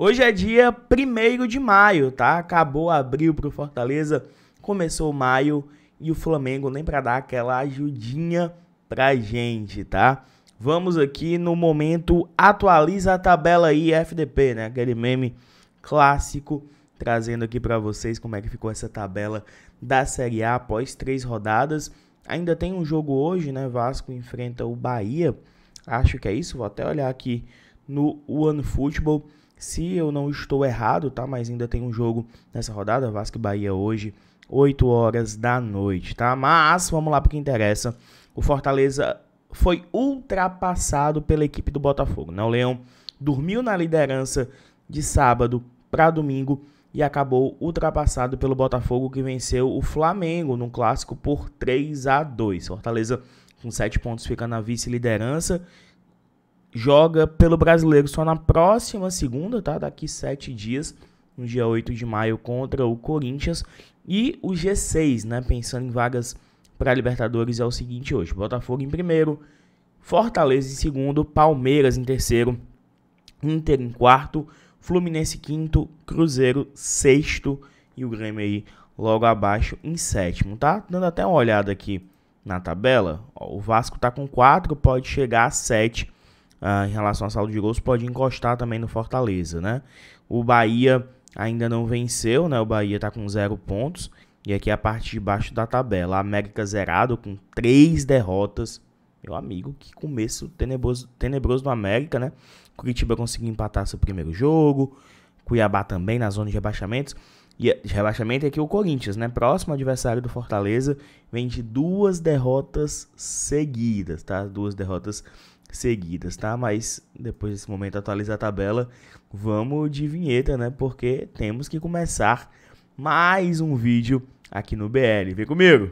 Hoje é dia 1 de maio, tá? Acabou abril pro Fortaleza, começou maio e o Flamengo nem para dar aquela ajudinha pra gente, tá? Vamos aqui no momento atualiza a tabela aí FDP, né? Aquele meme clássico trazendo aqui para vocês como é que ficou essa tabela da Série A após três rodadas. Ainda tem um jogo hoje, né? Vasco enfrenta o Bahia. Acho que é isso. Vou até olhar aqui no One Football. Se eu não estou errado, tá? Mas ainda tem um jogo nessa rodada, Vasco e Bahia hoje, 8 horas da noite, tá? Mas vamos lá para o que interessa. O Fortaleza foi ultrapassado pela equipe do Botafogo. Né? O Leão dormiu na liderança de sábado para domingo e acabou ultrapassado pelo Botafogo que venceu o Flamengo no clássico por 3 a 2. Fortaleza com 7 pontos fica na vice-liderança joga pelo Brasileiro só na próxima segunda, tá? Daqui sete dias, no dia 8 de maio, contra o Corinthians. E o G6, né? Pensando em vagas para Libertadores, é o seguinte hoje: Botafogo em primeiro, Fortaleza em segundo, Palmeiras em terceiro, Inter em quarto, Fluminense quinto, Cruzeiro sexto e o Grêmio aí logo abaixo em sétimo, tá? Dando até uma olhada aqui na tabela, ó, o Vasco tá com quatro, pode chegar a sete. Ah, em relação à saldo de gols pode encostar também no Fortaleza, né? O Bahia ainda não venceu, né? O Bahia está com zero pontos. E aqui é a parte de baixo da tabela. A América zerado com três derrotas. Meu amigo, que começo tenebroso, tenebroso do América, né? Curitiba conseguiu empatar seu primeiro jogo. Cuiabá também na zona de rebaixamentos. E é, de rebaixamento é aqui o Corinthians, né? Próximo adversário do Fortaleza. Vem de duas derrotas seguidas, tá? Duas derrotas seguidas, tá? Mas depois desse momento atualiza a tabela, vamos de vinheta, né? Porque temos que começar mais um vídeo aqui no BL. Vem comigo!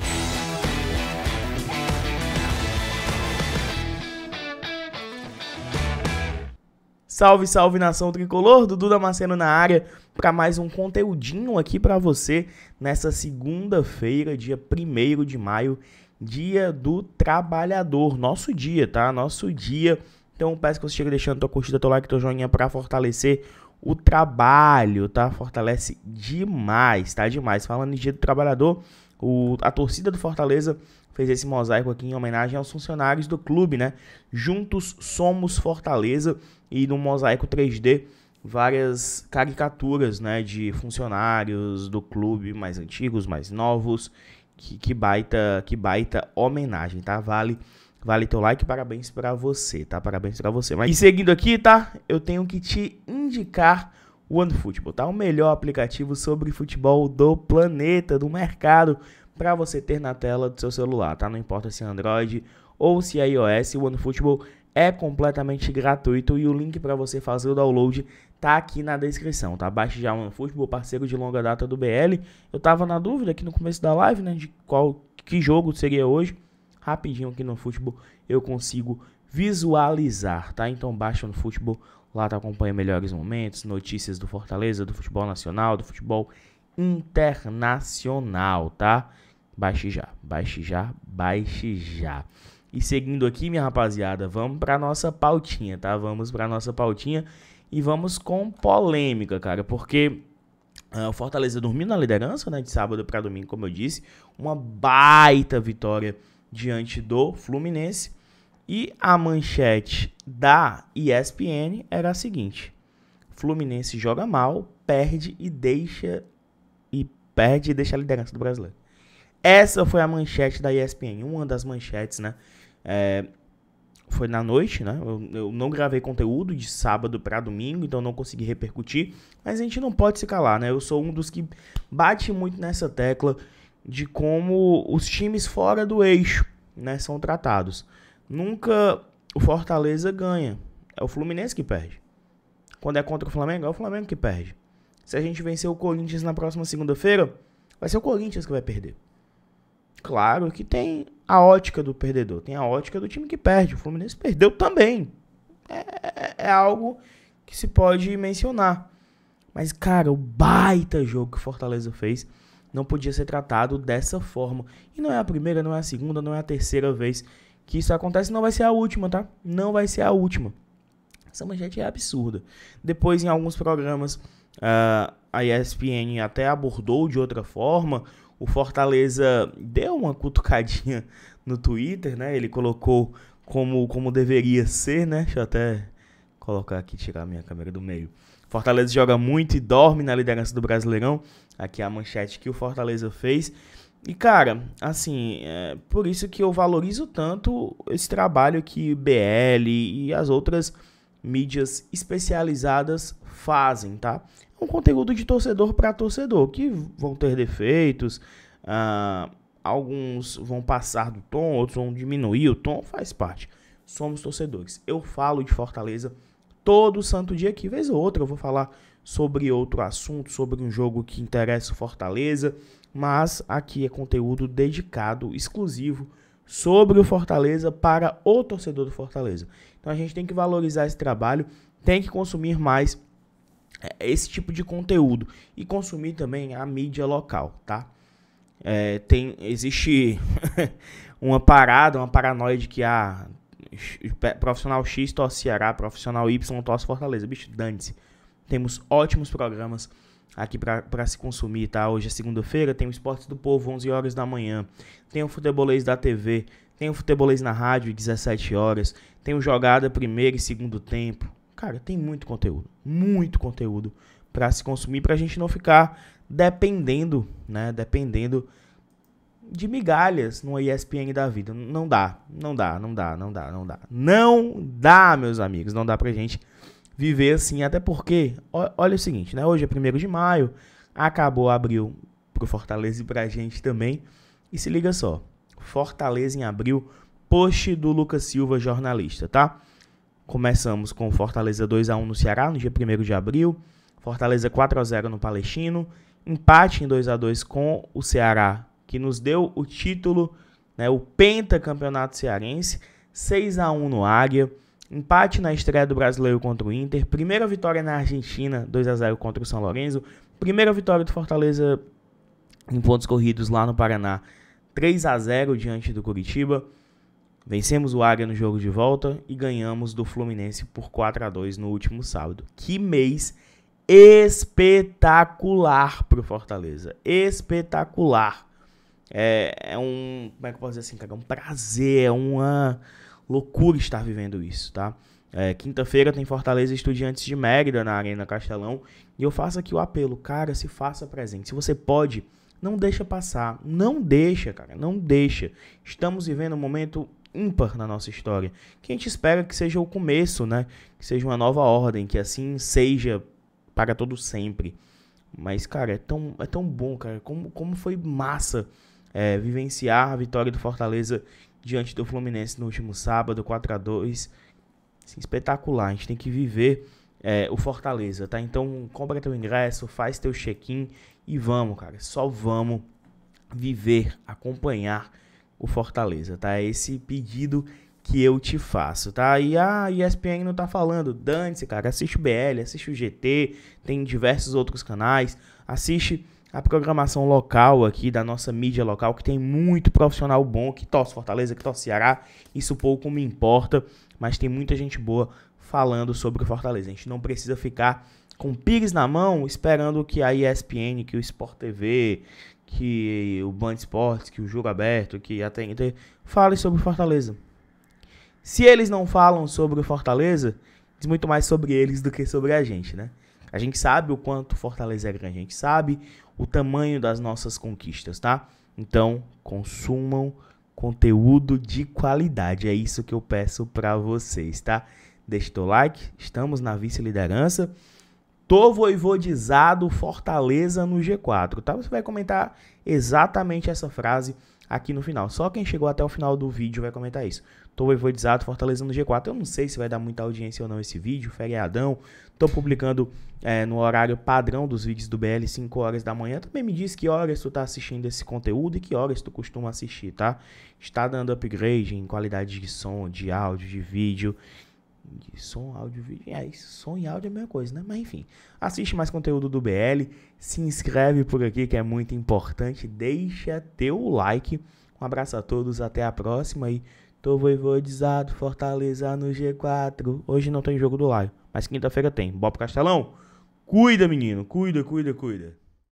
Salve, salve nação tricolor, Dudu Damasceno na área para mais um conteúdinho aqui para você nessa segunda-feira, dia 1 de maio Dia do Trabalhador, nosso dia, tá? Nosso dia. Então peço que você chegue deixando tua curtida, teu like, teu joinha para fortalecer o trabalho, tá? Fortalece demais, tá? Demais. Falando em Dia do Trabalhador, o, a torcida do Fortaleza fez esse mosaico aqui em homenagem aos funcionários do clube, né? Juntos somos Fortaleza e no mosaico 3D várias caricaturas né, de funcionários do clube, mais antigos, mais novos. Que, que baita que baita homenagem, tá? Vale Vale teu like, parabéns para você, tá? Parabéns para você. Mas... E seguindo aqui, tá? Eu tenho que te indicar o OneFootball, tá? O melhor aplicativo sobre futebol do planeta, do mercado, para você ter na tela do seu celular, tá? Não importa se é Android ou se é iOS, o OneFootball é completamente gratuito e o link para você fazer o download tá aqui na descrição, tá? Baixe já o futebol parceiro de longa data do BL. Eu tava na dúvida aqui no começo da live, né, de qual que jogo seria hoje. Rapidinho aqui no futebol eu consigo visualizar, tá? Então baixa no futebol, lá tu acompanha melhores momentos, notícias do Fortaleza, do futebol nacional, do futebol internacional, tá? Baixe já, baixe já, baixe já. E seguindo aqui, minha rapaziada, vamos para nossa pautinha, tá? Vamos para nossa pautinha e vamos com polêmica, cara, porque ah, o Fortaleza dormiu na liderança, né, de sábado para domingo, como eu disse, uma baita vitória diante do Fluminense. E a manchete da ESPN era a seguinte: Fluminense joga mal, perde e deixa e perde e deixa a liderança do brasileiro. Essa foi a manchete da ESPN, uma das manchetes, né? É, foi na noite, né? Eu, eu, não gravei conteúdo de sábado para domingo, então não consegui repercutir. Mas a gente não pode se calar, né? Eu sou um dos que bate muito nessa tecla de como os times fora do eixo, né, são tratados. Nunca o Fortaleza ganha, é o Fluminense que perde. Quando é contra o Flamengo, é o Flamengo que perde. Se a gente vencer o Corinthians na próxima segunda-feira, vai ser o Corinthians que vai perder claro que tem a ótica do perdedor, tem a ótica do time que perde. O Fluminense perdeu também. É, é, é algo que se pode mencionar. Mas, cara, o baita jogo que o Fortaleza fez não podia ser tratado dessa forma. E não é a primeira, não é a segunda, não é a terceira vez que isso acontece. Não vai ser a última, tá? Não vai ser a última. Essa manchete é absurda. Depois, em alguns programas, uh, a ESPN até abordou de outra forma o Fortaleza deu uma cutucadinha no Twitter, né? Ele colocou como, como deveria ser, né? Deixa eu até colocar aqui, tirar a minha câmera do meio. Fortaleza joga muito e dorme na liderança do Brasileirão. Aqui é a manchete que o Fortaleza fez. E, cara, assim, é por isso que eu valorizo tanto esse trabalho que BL e as outras mídias especializadas fazem, tá? É um conteúdo de torcedor para torcedor, que vão ter defeitos, ah, alguns vão passar do tom, outros vão diminuir o tom, faz parte. Somos torcedores. Eu falo de Fortaleza todo santo dia aqui, vez ou outra eu vou falar sobre outro assunto, sobre um jogo que interessa o Fortaleza, mas aqui é conteúdo dedicado, exclusivo sobre o Fortaleza para o torcedor do Fortaleza. Então a gente tem que valorizar esse trabalho, tem que consumir mais é, esse tipo de conteúdo e consumir também a mídia local, tá? É, tem existe uma parada, uma paranoia de que a ah, profissional X torce Ceará, profissional Y torce Fortaleza, bicho, dane-se. Temos ótimos programas aqui para se consumir, tá? Hoje é segunda-feira, tem o Esporte do Povo, 11 horas da manhã. Tem o Futebolês da TV, tem o Futebolês na rádio, 17 horas. Tem o Jogada, primeiro e segundo tempo. Cara, tem muito conteúdo, muito conteúdo para se consumir, para a gente não ficar dependendo, né? Dependendo de migalhas numa ESPN da vida. Não dá, não dá, não dá, não dá, não dá. Não dá, meus amigos, não dá pra gente viver assim. Até porque, olha o seguinte, né? Hoje é 1 de maio, acabou abril pro Fortaleza e pra gente também. E se liga só, Fortaleza em abril, post do Lucas Silva, jornalista, tá? Começamos com Fortaleza 2 a 1 no Ceará, no dia 1 de abril. Fortaleza 4 a 0 no Palestino. Empate em 2 a 2 com o Ceará, que nos deu o título, né, o pentacampeonato cearense. 6 a 1 no Águia. Empate na estreia do brasileiro contra o Inter. Primeira vitória na Argentina, 2 a 0 contra o São Lourenço. Primeira vitória do Fortaleza em pontos corridos lá no Paraná, 3 a 0 diante do Curitiba. Vencemos o Águia no jogo de volta e ganhamos do Fluminense por 4 a 2 no último sábado. Que mês espetacular pro Fortaleza. Espetacular. É, é um. Como é que eu posso dizer assim, cara? É um prazer, é uma loucura estar vivendo isso, tá? É, Quinta-feira tem Fortaleza Estudiantes de Mérida na Arena Castelão. E eu faço aqui o apelo, cara, se faça presente. Se você pode, não deixa passar. Não deixa, cara, não deixa. Estamos vivendo um momento ímpar na nossa história. Que a gente espera que seja o começo, né? Que seja uma nova ordem, que assim seja para todo sempre. Mas, cara, é tão, é tão bom, cara. Como, como foi massa é, vivenciar a vitória do Fortaleza diante do Fluminense no último sábado, 4 a 2 assim, Espetacular, a gente tem que viver é, o Fortaleza, tá? Então, compra teu ingresso, faz teu check-in e vamos, cara. Só vamos viver, acompanhar o Fortaleza, tá? É esse pedido que eu te faço, tá? E a ESPN não tá falando, dane-se, cara, assiste o BL, assiste o GT, tem diversos outros canais, assiste a programação local aqui, da nossa mídia local, que tem muito profissional bom, que torce Fortaleza, que torce Ceará, isso pouco me importa, mas tem muita gente boa falando sobre o Fortaleza. A gente não precisa ficar com o Pires na mão, esperando que a ESPN, que o Sport TV, que o Band Esportes, que o Jogo Aberto, que a TNT, fale sobre o Fortaleza. Se eles não falam sobre o Fortaleza, diz muito mais sobre eles do que sobre a gente, né? A gente sabe o quanto Fortaleza é grande, a gente sabe o tamanho das nossas conquistas, tá? Então, consumam conteúdo de qualidade. É isso que eu peço para vocês, tá? Deixe teu like, estamos na vice-liderança. Tô voivodizado Fortaleza no G4, tá? Você vai comentar exatamente essa frase aqui no final. Só quem chegou até o final do vídeo vai comentar isso. Tô voivodizado, fortalecendo o G4. Eu não sei se vai dar muita audiência ou não esse vídeo, feriadão. Tô publicando é, no horário padrão dos vídeos do BL, 5 horas da manhã. Também me diz que horas tu tá assistindo esse conteúdo e que horas tu costuma assistir, tá? Está dando upgrade em qualidade de som, de áudio, de vídeo de som, áudio, vídeo. É, som e áudio é a mesma coisa, né? Mas enfim, assiste mais conteúdo do BL, se inscreve por aqui que é muito importante, deixa teu like. Um abraço a todos, até a próxima e tô voivodizado, Fortaleza no G4. Hoje não tem jogo do Laio, mas quinta-feira tem. Bora pro Castelão. Cuida, menino, cuida, cuida, cuida.